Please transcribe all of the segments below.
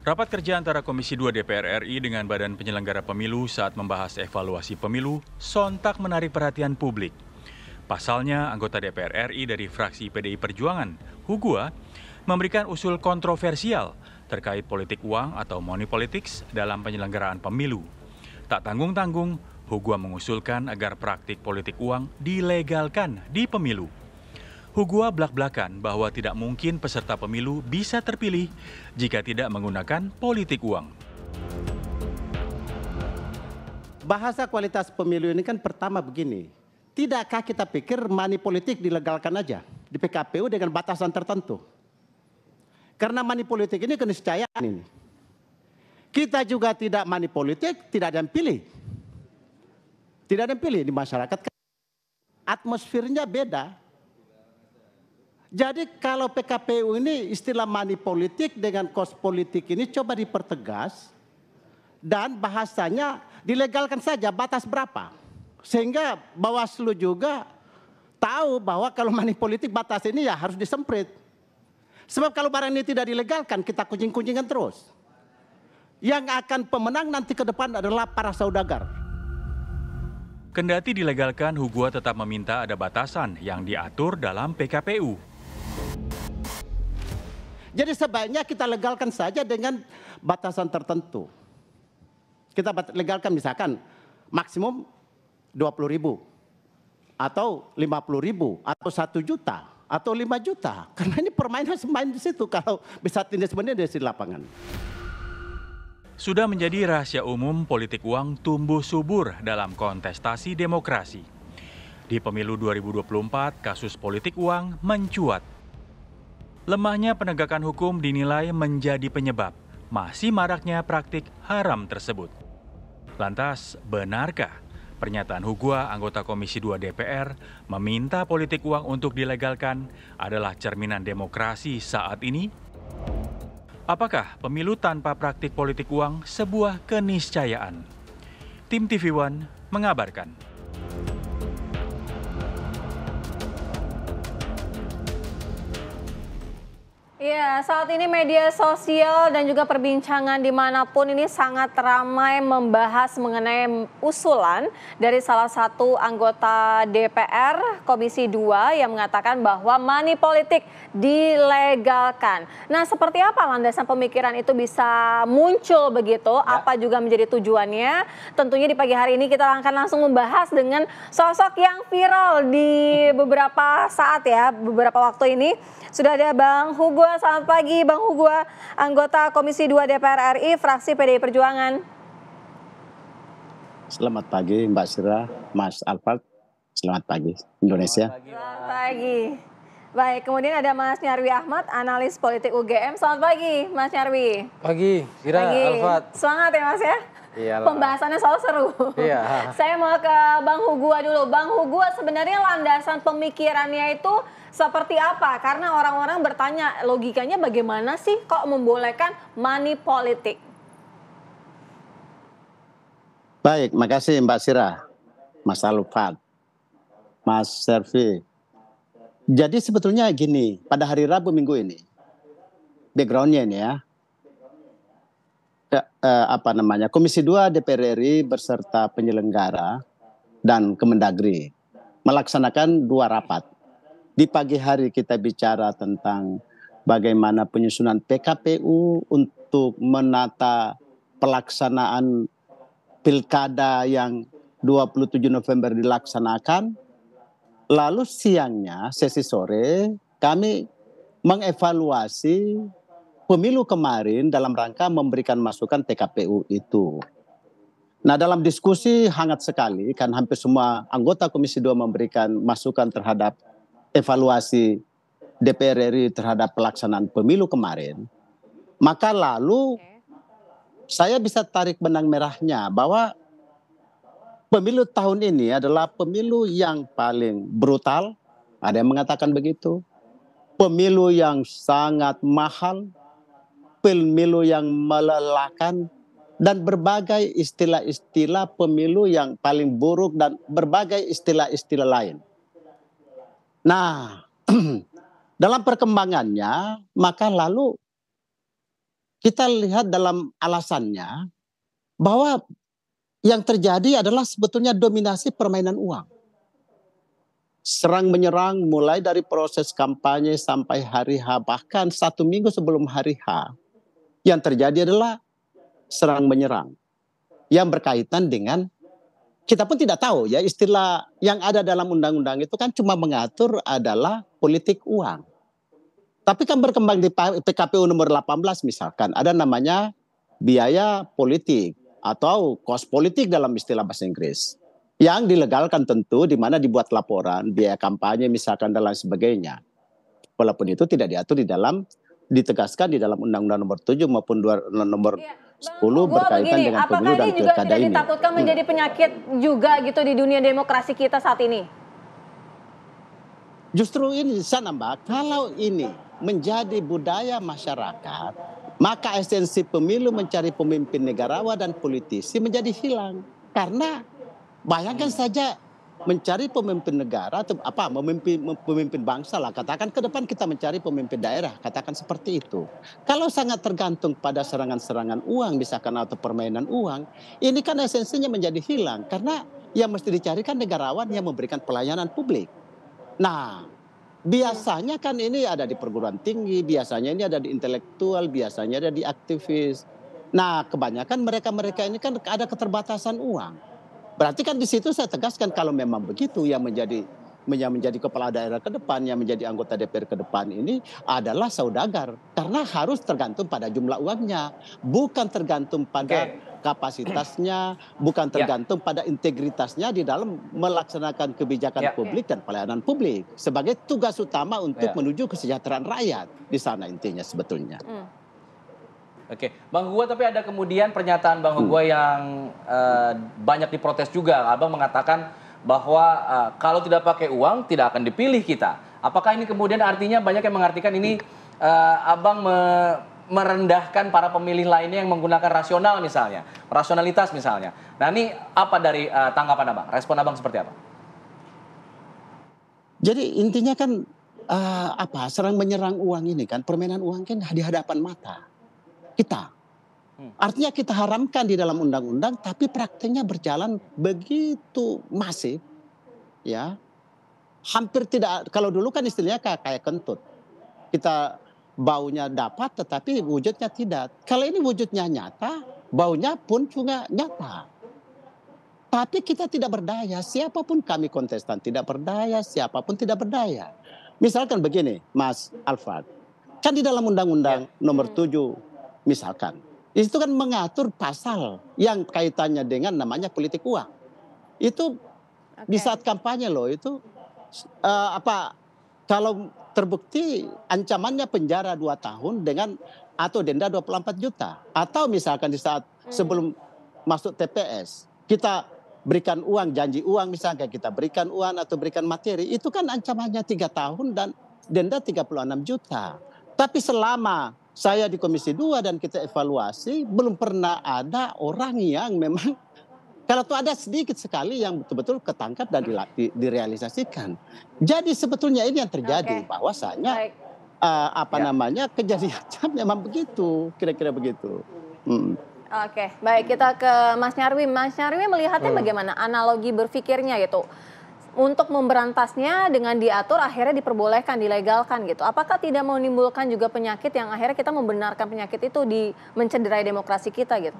Rapat kerja antara Komisi 2 DPR RI dengan Badan Penyelenggara Pemilu saat membahas evaluasi pemilu sontak menarik perhatian publik. Pasalnya, anggota DPR RI dari fraksi PDI Perjuangan, Hugua, memberikan usul kontroversial terkait politik uang atau money politics dalam penyelenggaraan pemilu. Tak tanggung-tanggung, Hugua mengusulkan agar praktik politik uang dilegalkan di pemilu. Hugua belak-belakan bahwa tidak mungkin peserta pemilu bisa terpilih jika tidak menggunakan politik uang. Bahasa kualitas pemilu ini kan pertama begini, tidakkah kita pikir money politik dilegalkan aja di PKPU dengan batasan tertentu? Karena money politik ini keniscayaan ini. Kita juga tidak money politik, tidak ada yang pilih. Tidak ada yang pilih di masyarakat. Atmosfernya beda, jadi kalau PKPU ini istilah money politik dengan kos politik ini coba dipertegas dan bahasanya dilegalkan saja batas berapa. Sehingga Bawaslu juga tahu bahwa kalau money politik batas ini ya harus disemprit. Sebab kalau barang ini tidak dilegalkan kita kucing-kucingan terus. Yang akan pemenang nanti ke depan adalah para saudagar. Kendati dilegalkan, Hugua tetap meminta ada batasan yang diatur dalam PKPU jadi sebaiknya kita legalkan saja dengan batasan tertentu. Kita legalkan misalkan maksimum 20 ribu atau 50 ribu atau 1 juta atau 5 juta. Karena ini permainan semain di situ kalau bisa tindak sebenarnya di lapangan. Sudah menjadi rahasia umum politik uang tumbuh subur dalam kontestasi demokrasi. Di pemilu 2024, kasus politik uang mencuat Lemahnya penegakan hukum dinilai menjadi penyebab masih maraknya praktik haram tersebut. Lantas, benarkah pernyataan Hugua anggota Komisi 2 DPR meminta politik uang untuk dilegalkan adalah cerminan demokrasi saat ini? Apakah pemilu tanpa praktik politik uang sebuah keniscayaan? Tim TV One mengabarkan. Ya saat ini media sosial dan juga perbincangan dimanapun ini sangat ramai membahas mengenai usulan dari salah satu anggota DPR Komisi 2 yang mengatakan bahwa money politik dilegalkan. Nah, seperti apa landasan pemikiran itu bisa muncul begitu? Ya. Apa juga menjadi tujuannya? Tentunya di pagi hari ini kita akan langsung membahas dengan sosok yang viral di beberapa saat ya, beberapa waktu ini. Sudah ada Bang Hugo selamat pagi Bang Hugua, anggota Komisi 2 DPR RI, fraksi PDI Perjuangan. Selamat pagi Mbak Sira, Mas Alfred, selamat pagi Indonesia. Selamat pagi. Selamat pagi. Baik, kemudian ada Mas Nyarwi Ahmad, analis politik UGM. Selamat pagi, Mas Nyarwi. Pagi, Sira, Alfat. Semangat ya, Mas ya. Iyalah. Pembahasannya selalu seru. Iya. Saya mau ke Bang Hugua dulu. Bang Hugua sebenarnya landasan pemikirannya itu seperti apa? Karena orang-orang bertanya logikanya bagaimana sih kok membolehkan money politik? Baik, makasih Mbak Sira, Mas Alufat, Mas Servi. Jadi sebetulnya gini, pada hari Rabu minggu ini, backgroundnya ini ya, eh, apa namanya Komisi 2 DPR RI berserta penyelenggara dan Kemendagri melaksanakan dua rapat. Di pagi hari kita bicara tentang bagaimana penyusunan PKPU untuk menata pelaksanaan pilkada yang 27 November dilaksanakan. Lalu siangnya sesi sore kami mengevaluasi pemilu kemarin dalam rangka memberikan masukan TKPU itu. Nah, dalam diskusi hangat sekali kan hampir semua anggota Komisi 2 memberikan masukan terhadap evaluasi DPR RI terhadap pelaksanaan pemilu kemarin. Maka lalu saya bisa tarik benang merahnya bahwa pemilu tahun ini adalah pemilu yang paling brutal, ada yang mengatakan begitu. Pemilu yang sangat mahal, pemilu yang melelahkan dan berbagai istilah-istilah pemilu yang paling buruk dan berbagai istilah-istilah lain. Nah, dalam perkembangannya maka lalu kita lihat dalam alasannya bahwa yang terjadi adalah sebetulnya dominasi permainan uang. Serang menyerang mulai dari proses kampanye sampai hari H bahkan satu minggu sebelum hari H yang terjadi adalah serang menyerang yang berkaitan dengan kita pun tidak tahu ya istilah yang ada dalam undang-undang itu kan cuma mengatur adalah politik uang. Tapi kan berkembang di PKPU nomor 18 misalkan ada namanya biaya politik atau kos politik dalam istilah bahasa Inggris. Yang dilegalkan tentu di mana dibuat laporan biaya kampanye misalkan dan lain sebagainya. Walaupun itu tidak diatur di dalam ditegaskan di dalam Undang-Undang Nomor 7 maupun dua, Nomor ya, 10 Bang, berkaitan begini, dengan pemilu dan pilkada ini. Apakah ini juga ditakutkan hmm. menjadi penyakit juga gitu di dunia demokrasi kita saat ini? Justru ini di sana Mbak, kalau ini menjadi budaya masyarakat, maka esensi pemilu mencari pemimpin negarawan dan politisi menjadi hilang. Karena bayangkan saja mencari pemimpin negara atau apa memimpin pemimpin bangsa lah katakan ke depan kita mencari pemimpin daerah katakan seperti itu kalau sangat tergantung pada serangan-serangan uang misalkan atau permainan uang ini kan esensinya menjadi hilang karena yang mesti dicarikan negarawan yang memberikan pelayanan publik nah biasanya kan ini ada di perguruan tinggi biasanya ini ada di intelektual biasanya ada di aktivis nah kebanyakan mereka-mereka ini kan ada keterbatasan uang Berarti kan di situ saya tegaskan kalau memang begitu yang menjadi yang menjadi kepala daerah ke depan, yang menjadi anggota DPR ke depan ini adalah saudagar. Karena harus tergantung pada jumlah uangnya, bukan tergantung pada okay kapasitasnya, bukan ya. tergantung yeah. pada integritasnya di dalam melaksanakan kebijakan yeah. publik dan pelayanan publik sebagai tugas utama untuk yeah. menuju kesejahteraan rakyat di sana intinya sebetulnya. Mm. Oke, Bang Hua. tapi ada kemudian pernyataan Bang Hua hmm. yang uh, banyak diprotes juga. Abang mengatakan bahwa uh, kalau tidak pakai uang tidak akan dipilih kita. Apakah ini kemudian artinya banyak yang mengartikan ini uh, Abang me merendahkan para pemilih lainnya yang menggunakan rasional misalnya, rasionalitas misalnya. Nah ini apa dari uh, tanggapan Abang? Respon Abang seperti apa? Jadi intinya kan uh, apa serang menyerang uang ini kan permainan uang kan di hadapan mata kita. Hmm. Artinya kita haramkan di dalam undang-undang, tapi prakteknya berjalan begitu masif, ya. Hampir tidak, kalau dulu kan istilahnya kayak, kayak kentut. Kita baunya dapat, tetapi wujudnya tidak. Kalau ini wujudnya nyata, baunya pun juga nyata. Tapi kita tidak berdaya, siapapun kami kontestan tidak berdaya, siapapun tidak berdaya. Misalkan begini, Mas Alfred. Kan di dalam Undang-Undang ya. nomor 7 hmm misalkan. Itu kan mengatur pasal yang kaitannya dengan namanya politik uang. Itu okay. di saat kampanye loh itu uh, apa kalau terbukti ancamannya penjara 2 tahun dengan atau denda 24 juta atau misalkan di saat hmm. sebelum masuk TPS kita berikan uang janji uang misalnya kita berikan uang atau berikan materi itu kan ancamannya tiga tahun dan denda 36 juta tapi selama saya di Komisi 2 dan kita evaluasi belum pernah ada orang yang memang kalau itu ada sedikit sekali yang betul-betul ketangkap dan direalisasikan. Jadi sebetulnya ini yang terjadi okay. bahwasanya uh, apa ya. namanya kejadiannya memang begitu, kira-kira begitu. Hmm. Oke, okay. baik kita ke Mas Nyarwi. Mas Nyarwi melihatnya hmm. bagaimana analogi berpikirnya gitu untuk memberantasnya dengan diatur akhirnya diperbolehkan, dilegalkan gitu. Apakah tidak menimbulkan juga penyakit yang akhirnya kita membenarkan penyakit itu di mencederai demokrasi kita gitu?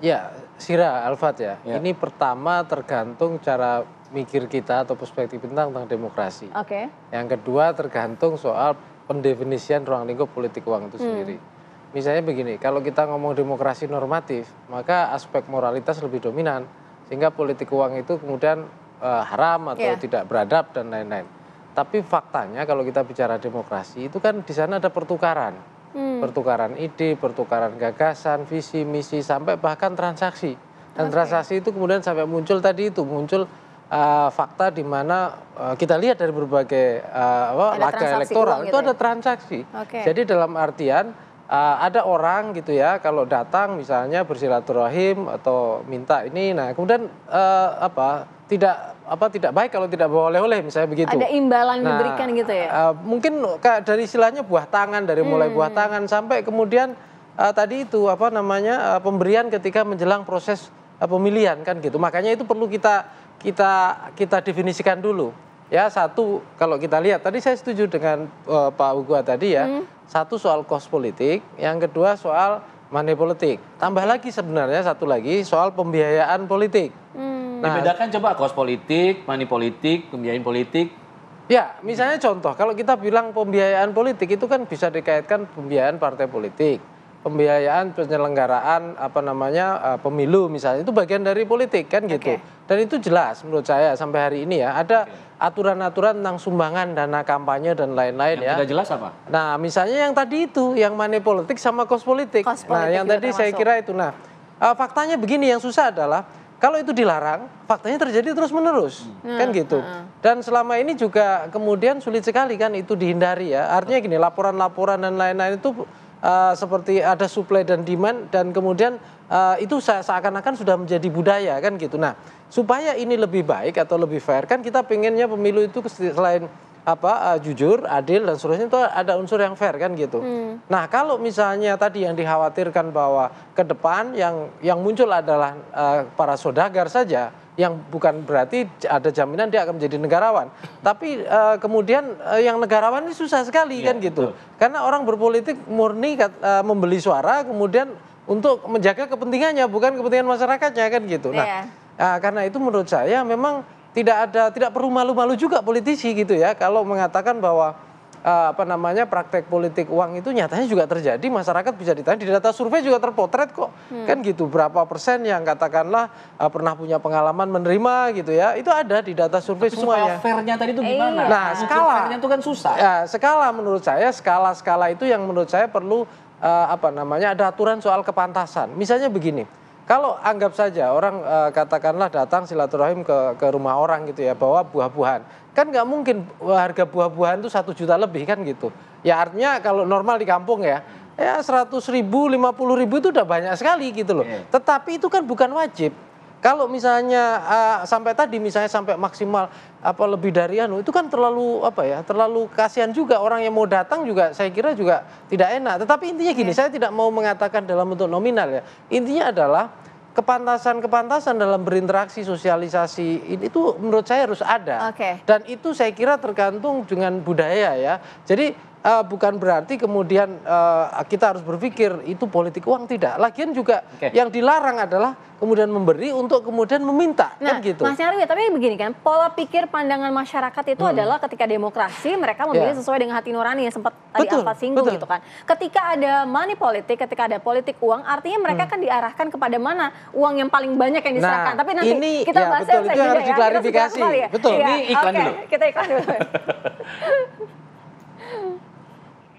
Ya, Sira Alfat ya. ya. Ini pertama tergantung cara mikir kita atau perspektif tentang, tentang demokrasi. Oke. Okay. Yang kedua tergantung soal pendefinisian ruang lingkup politik uang itu hmm. sendiri. Hmm. Misalnya begini, kalau kita ngomong demokrasi normatif, maka aspek moralitas lebih dominan sehingga politik uang itu kemudian uh, haram atau yeah. tidak beradab dan lain-lain. Tapi faktanya kalau kita bicara demokrasi itu kan di sana ada pertukaran. Hmm. Pertukaran ide, pertukaran gagasan, visi, misi sampai bahkan transaksi. Dan okay. transaksi itu kemudian sampai muncul tadi itu, muncul uh, fakta di mana uh, kita lihat dari berbagai uh, laga elektoral gitu itu ya? ada transaksi. Okay. Jadi dalam artian uh, ada orang gitu ya kalau datang misalnya bersilaturahim atau minta ini nah kemudian uh, apa tidak apa tidak baik kalau tidak bawa oleh-oleh misalnya begitu. Ada imbalan nah, diberikan gitu ya. Uh, mungkin dari istilahnya buah tangan dari mulai hmm. buah tangan sampai kemudian uh, tadi itu apa namanya uh, pemberian ketika menjelang proses uh, pemilihan kan gitu. Makanya itu perlu kita kita kita definisikan dulu. Ya satu kalau kita lihat tadi saya setuju dengan uh, Pak Ugua tadi ya. Hmm. Satu soal kos politik, yang kedua soal money politik. Tambah lagi sebenarnya satu lagi soal pembiayaan politik. Hmm Nah, Dibedakan coba kos politik, money politik, pembiayaan politik. Ya, misalnya contoh, kalau kita bilang pembiayaan politik itu kan bisa dikaitkan pembiayaan partai politik, pembiayaan penyelenggaraan apa namanya eh, pemilu misalnya itu bagian dari politik kan gitu. Okay. Dan itu jelas menurut saya sampai hari ini ya ada aturan-aturan tentang sumbangan dana kampanye dan lain-lain ya. Tidak jelas apa? Nah, misalnya yang tadi itu yang money politik sama kos politik. nah, yang tadi termasuk. saya kira itu nah. Eh, faktanya begini yang susah adalah kalau itu dilarang, faktanya terjadi terus-menerus, hmm. kan gitu. Hmm. Dan selama ini juga kemudian sulit sekali kan itu dihindari ya. Artinya gini, laporan-laporan dan lain-lain itu uh, seperti ada supply dan demand dan kemudian uh, itu seakan-akan sudah menjadi budaya kan gitu. Nah, supaya ini lebih baik atau lebih fair kan kita pengennya pemilu itu selain apa uh, jujur, adil dan seterusnya itu ada unsur yang fair kan gitu. Hmm. Nah, kalau misalnya tadi yang dikhawatirkan bahwa ke depan yang yang muncul adalah uh, para sodagar saja yang bukan berarti ada jaminan dia akan menjadi negarawan. Tapi uh, kemudian uh, yang negarawan ini susah sekali ya, kan gitu. Betul. Karena orang berpolitik murni uh, membeli suara kemudian untuk menjaga kepentingannya bukan kepentingan masyarakatnya kan gitu. Nah, iya. karena itu menurut saya memang tidak ada tidak perlu malu-malu juga politisi gitu ya kalau mengatakan bahwa eh, apa namanya praktek politik uang itu nyatanya juga terjadi masyarakat bisa ditanya di data survei juga terpotret kok hmm. kan gitu berapa persen yang katakanlah eh, pernah punya pengalaman menerima gitu ya itu ada di data survei Tapi semuanya fairnya tadi itu gimana iya. nah skala fairnya itu kan susah ya skala menurut saya skala skala itu yang menurut saya perlu uh, apa namanya ada aturan soal kepantasan misalnya begini kalau anggap saja orang e, katakanlah datang silaturahim ke, ke rumah orang gitu ya, bawa buah-buahan. Kan nggak mungkin harga buah-buahan itu satu juta lebih kan gitu. Ya artinya kalau normal di kampung ya, ya seratus ribu, lima puluh ribu itu udah banyak sekali gitu loh. Yeah. Tetapi itu kan bukan wajib. Kalau misalnya uh, sampai tadi misalnya sampai maksimal apa lebih dari anu itu kan terlalu apa ya terlalu kasihan juga orang yang mau datang juga saya kira juga tidak enak. Tetapi intinya gini, yeah. saya tidak mau mengatakan dalam bentuk nominal ya. Intinya adalah kepantasan-kepantasan dalam berinteraksi sosialisasi ini itu menurut saya harus ada okay. dan itu saya kira tergantung dengan budaya ya jadi uh, bukan berarti kemudian uh, kita harus berpikir itu politik uang tidak. Lagian juga okay. yang dilarang adalah kemudian memberi untuk kemudian meminta kan nah, kan gitu. Mas Nyarwi, tapi begini kan, pola pikir pandangan masyarakat itu hmm. adalah ketika demokrasi mereka memilih yeah. sesuai dengan hati nurani yang sempat tadi apa singgung betul. gitu kan. Ketika ada money politik, ketika ada politik uang, artinya mereka hmm. kan diarahkan kepada mana uang yang paling banyak yang nah, diserahkan. Nah, tapi nanti ini, kita ya, bahas betul, itu harus ya. diklarifikasi. Ya. Betul, ya, ini iklan okay. dulu. Kita iklan dulu.